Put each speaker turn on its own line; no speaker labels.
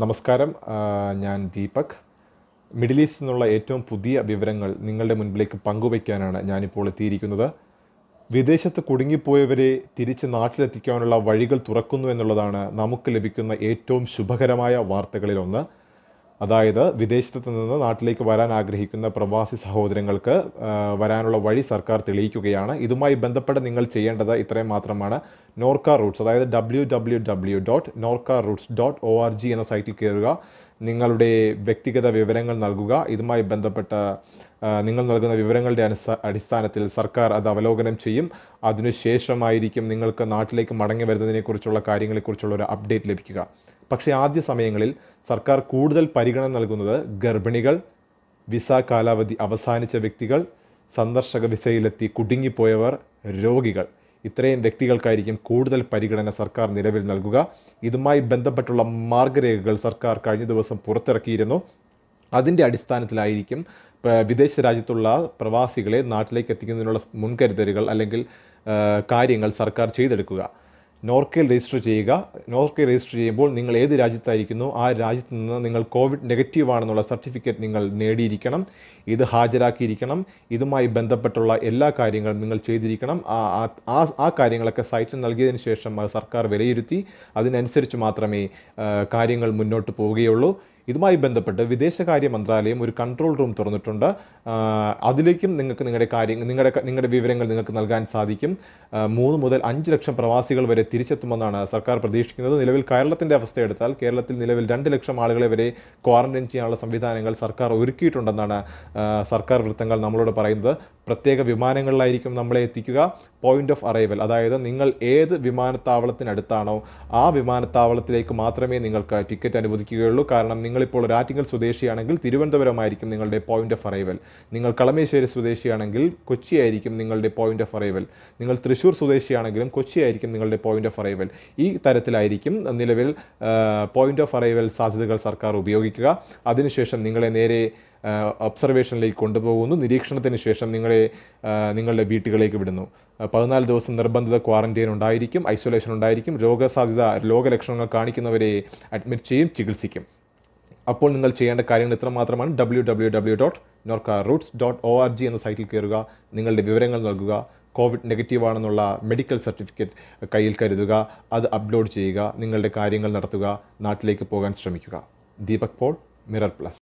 നമസ്കാരം ഞാൻ ദീപക് മിഡിൽ ഈസ്റ്റിൽ നിന്നുള്ള ഏറ്റവും പുതിയ വിവരങ്ങൾ നിങ്ങളുടെ മുൻപിലേക്ക് പങ്കുവയ്ക്കാനാണ് ഞാനിപ്പോൾ എത്തിയിരിക്കുന്നത് വിദേശത്ത് കുടുങ്ങിപ്പോയവരെ തിരിച്ച് നാട്ടിലെത്തിക്കാനുള്ള വഴികൾ തുറക്കുന്നു എന്നുള്ളതാണ് നമുക്ക് ലഭിക്കുന്ന ഏറ്റവും ശുഭകരമായ വാർത്തകളിലൊന്ന് അതായത് വിദേശത്ത് നിന്ന് നാട്ടിലേക്ക് വരാൻ ആഗ്രഹിക്കുന്ന പ്രവാസി സഹോദരങ്ങൾക്ക് വരാനുള്ള വഴി സർക്കാർ തെളിയിക്കുകയാണ് ഇതുമായി ബന്ധപ്പെട്ട് നിങ്ങൾ ചെയ്യേണ്ടത് ഇത്രയും മാത്രമാണ് നോർക്ക റൂട്ട്സ് അതായത് W W W dot Norka Roots dot O R G എന്ന സൈറ്റിൽ കയറുക നിങ്ങളുടെ വ്യക്തിഗത വിവരങ്ങൾ നൽകുക ഇതുമായി ബന്ധപ്പെട്ട നിങ്ങൾ നൽകുന്ന വിവരങ്ങളുടെ അടിസ്ഥാനത്തിൽ സർക്കാർ അത് അവലോകനം ചെയ്യും അതിനുശേഷമായിരിക്കും നിങ്ങൾക്ക് നാട്ടിലേക്ക് മടങ്ങി വരുന്നതിനെക്കുറിച്ചുള്ള കാര്യങ്ങളെക്കുറിച്ചുള്ള ഒരു അപ്ഡേറ്റ് ലഭിക്കുക പക്ഷേ ആദ്യ സമയങ്ങളിൽ സർക്കാർ കൂടുതൽ പരിഗണന നൽകുന്നത് ഗർഭിണികൾ വിസ കാലാവധി അവസാനിച്ച വ്യക്തികൾ സന്ദർശക വിസയിലെത്തി കുടുങ്ങിപ്പോയവർ രോഗികൾ ഇത്രയും വ്യക്തികൾക്കായിരിക്കും കൂടുതൽ പരിഗണന സർക്കാർ നിലവിൽ നൽകുക ഇതുമായി ബന്ധപ്പെട്ടുള്ള മാർഗരേഖകൾ സർക്കാർ കഴിഞ്ഞ ദിവസം പുറത്തിറക്കിയിരുന്നു അതിൻ്റെ അടിസ്ഥാനത്തിലായിരിക്കും വിദേശ രാജ്യത്തുള്ള പ്രവാസികളെ നാട്ടിലേക്ക് എത്തിക്കുന്നതിനുള്ള മുൻകരുതലുകൾ അല്ലെങ്കിൽ കാര്യങ്ങൾ സർക്കാർ ചെയ്തെടുക്കുക നോർക്കയിൽ രജിസ്റ്റർ ചെയ്യുക നോർക്കയിൽ രജിസ്റ്റർ ചെയ്യുമ്പോൾ നിങ്ങൾ ഏത് രാജ്യത്തായിരിക്കുന്നു ആ രാജ്യത്ത് നിന്ന് നിങ്ങൾ കോവിഡ് നെഗറ്റീവ് ആണെന്നുള്ള സർട്ടിഫിക്കറ്റ് നിങ്ങൾ നേടിയിരിക്കണം ഇത് ഹാജരാക്കിയിരിക്കണം ഇതുമായി ബന്ധപ്പെട്ടുള്ള എല്ലാ കാര്യങ്ങളും നിങ്ങൾ ചെയ്തിരിക്കണം ആ ആ കാര്യങ്ങളൊക്കെ സൈറ്റിൽ നൽകിയതിന് ശേഷം സർക്കാർ വിലയിരുത്തി അതിനനുസരിച്ച് മാത്രമേ കാര്യങ്ങൾ മുന്നോട്ട് പോവുകയുള്ളൂ ഇതുമായി ബന്ധപ്പെട്ട് വിദേശകാര്യ മന്ത്രാലയം ഒരു കൺട്രോൾ റൂം തുറന്നിട്ടുണ്ട് അതിലേക്കും നിങ്ങൾക്ക് നിങ്ങളുടെ കാര്യങ്ങൾ നിങ്ങളുടെ നിങ്ങളുടെ വിവരങ്ങൾ നിങ്ങൾക്ക് നൽകാൻ സാധിക്കും മൂന്ന് മുതൽ അഞ്ച് ലക്ഷം പ്രവാസികൾ വരെ തിരിച്ചെത്തുമെന്നാണ് സർക്കാർ പ്രതീക്ഷിക്കുന്നത് നിലവിൽ കേരളത്തിൻ്റെ അവസ്ഥ എടുത്താൽ കേരളത്തിൽ നിലവിൽ രണ്ട് ലക്ഷം ആളുകളെ വരെ ക്വാറന്റൈൻ ചെയ്യാനുള്ള സംവിധാനങ്ങൾ സർക്കാർ ഒരുക്കിയിട്ടുണ്ടെന്നാണ് സർക്കാർ വൃത്തങ്ങൾ നമ്മളോട് പറയുന്നത് പ്രത്യേക വിമാനങ്ങളിലായിരിക്കും നമ്മളെ എത്തിക്കുക പോയിൻ്റ് ഓഫ് അറൈവൽ അതായത് നിങ്ങൾ ഏത് വിമാനത്താവളത്തിനടുത്താണോ ആ വിമാനത്താവളത്തിലേക്ക് മാത്രമേ നിങ്ങൾക്ക് ടിക്കറ്റ് അനുവദിക്കുകയുള്ളൂ കാരണം നിങ്ങളിപ്പോൾ രാറ്റിങ്ങൽ സ്വദേശിയാണെങ്കിൽ തിരുവനന്തപുരമായിരിക്കും നിങ്ങളുടെ പോയിൻ്റ് ഓഫ് അറൈവൽ നിങ്ങൾ കളമേശ്വരി സ്വദേശിയാണെങ്കിൽ കൊച്ചിയായിരിക്കും നിങ്ങളുടെ പോയിൻ്റ് ഓഫ് അറൈവൽ നിങ്ങൾ തൃശ്ശൂർ സ്വദേശിയാണെങ്കിലും കൊച്ചിയായിരിക്കും നിങ്ങളുടെ പോയിൻ്റ് ഓഫ് അറൈവൽ ഈ തരത്തിലായിരിക്കും നിലവിൽ പോയിൻ്റ് ഓഫ് അറൈവൽ സാധ്യതകൾ സർക്കാർ ഉപയോഗിക്കുക അതിനുശേഷം നിങ്ങളെ നേരെ ഒബ്സർവേഷനിലേക്ക് കൊണ്ടുപോകുന്നു നിരീക്ഷണത്തിന് ശേഷം നിങ്ങളെ നിങ്ങളുടെ വീട്ടുകളിലേക്ക് വിടുന്നു പതിനാല് ദിവസം നിർബന്ധിത ക്വാറന്റൈൻ ഉണ്ടായിരിക്കും ഐസൊലേഷൻ ഉണ്ടായിരിക്കും രോഗസാധ്യത രോഗലക്ഷണങ്ങൾ കാണിക്കുന്നവരെ അഡ്മിറ്റ് ചെയ്യും ചികിത്സിക്കും അപ്പോൾ നിങ്ങൾ ചെയ്യേണ്ട കാര്യങ്ങൾ ഇത്ര മാത്രമാണ് W W W dot Norka Roots dot O R G എന്ന സൈറ്റിൽ കയറുക നിങ്ങളുടെ വിവരങ്ങൾ നൽകുക കോവിഡ് നെഗറ്റീവ് ആണെന്നുള്ള മെഡിക്കൽ സർട്ടിഫിക്കറ്റ് കയ്യിൽ കരുതുക അത് അപ്ലോഡ് ചെയ്യുക നിങ്ങളുടെ കാര്യങ്ങൾ നടത്തുക നാട്ടിലേക്ക് പോകാൻ ശ്രമിക്കുക ദീപക് പോൾ മിറർ പ്ലസ്